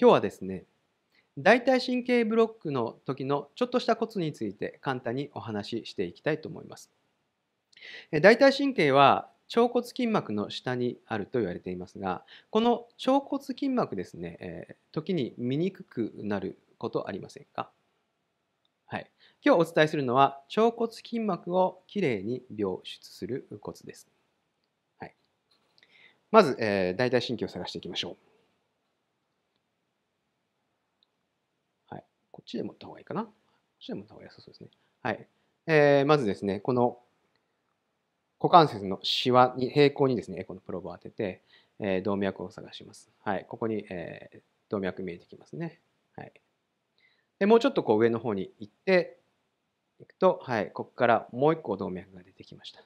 今日はですね大体神経ブロックの時のちょっとしたコツについて簡単にお話ししていきたいと思います。大体神経は腸骨筋膜の下にあると言われていますがこの腸骨筋膜ですね、え時に見にくくなることありませんかはい、今日お伝えするのは腸骨筋膜をきれいに病出するコツです。はい、まず、えー、大体神経を探していきましょう。ちで持った方がいいかな。こっちで持った方が良さそうですね。はい。えー、まずですね、この股関節のシワに平行にですね、このプローブを当てて、えー、動脈を探します。はい。ここに、えー、動脈見えてきますね。はい。で、もうちょっとこう上の方に行って、いくと、はい、ここからもう一個動脈が出てきました。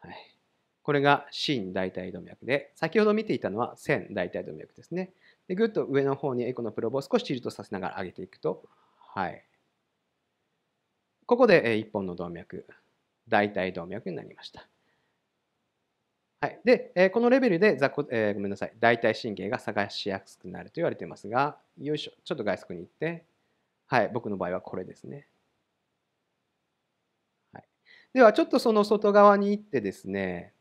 はい。これが真大腿動脈で、先ほど見ていたのは線大腿動脈ですね。で、ぐっと上の方にエコのプローブを少しチルトさせながら上げていくと、はい。ここで1本の動脈、大腿動脈になりました。はい、で、このレベルで雑魚、えー、ごめんなさい、大腿神経が探しやすくなると言われていますが、よいしょ、ちょっと外側に行って、はい、僕の場合はこれですね。はい、では、ちょっとその外側に行ってですね、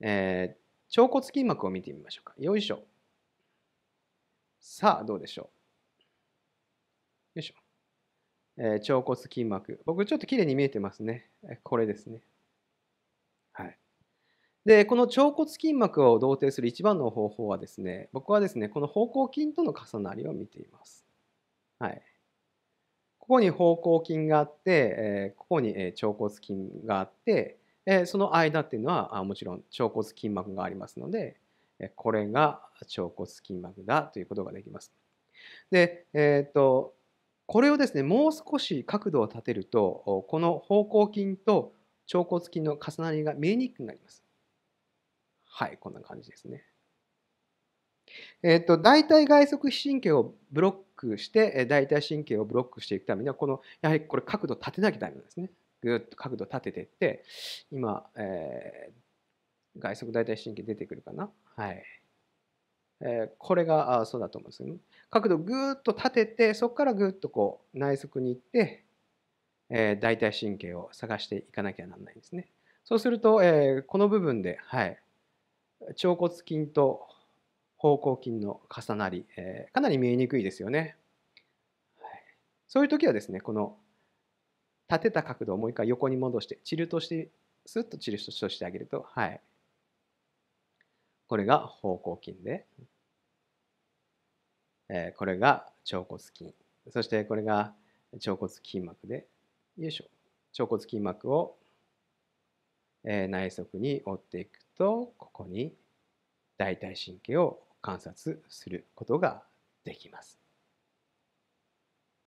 えー、腸骨筋膜を見てみましょうか。よいしょ。さあ、どうでしょう。よいしょ。えー、腸骨筋膜。僕ちょっと綺麗に見えてますね。これですね。はい。で、この腸骨筋膜を同定する一番の方法はですね、僕はですね、この方向筋との重なりを見ています。はい。ここに方向筋があって、えここに腸骨筋があって、えその間っていうのはもちろん腸骨筋膜がありますので、これが腸骨筋膜だということができます。で、えっ、と、これをですねもう少し角度を立てるとこの方向筋と腸骨筋の重なりが見えにくくなります。はいこんな感じですね。えっ、と大体外側神経をブロックして大体神経をブロックしていくためにはこのやはりこれ角度立てなきゃダメなんですね。ぐっと角度立ててって今、えー、外側大体神経出てくるかな。はいえこれがそうだと思うんですよね。角度をぐーっと立ててそこからぐーっとこう内側に行って、え大腿神経を探していかなきゃなんないんですね。そうすると、えこの部分で、はい、腸骨筋と方向筋の重なり、えかなり見えにくいですよね。はい、そういう時はですねこの立てた角度をもう一回横に戻してチルとしてスッとチルとしてあげると、はい、これが方向筋で、えー、これが腸骨筋そしてこれが腸骨筋膜でよいしょ腸骨筋膜を、えー、内側に折っていくとここに大腿神経を観察することができます。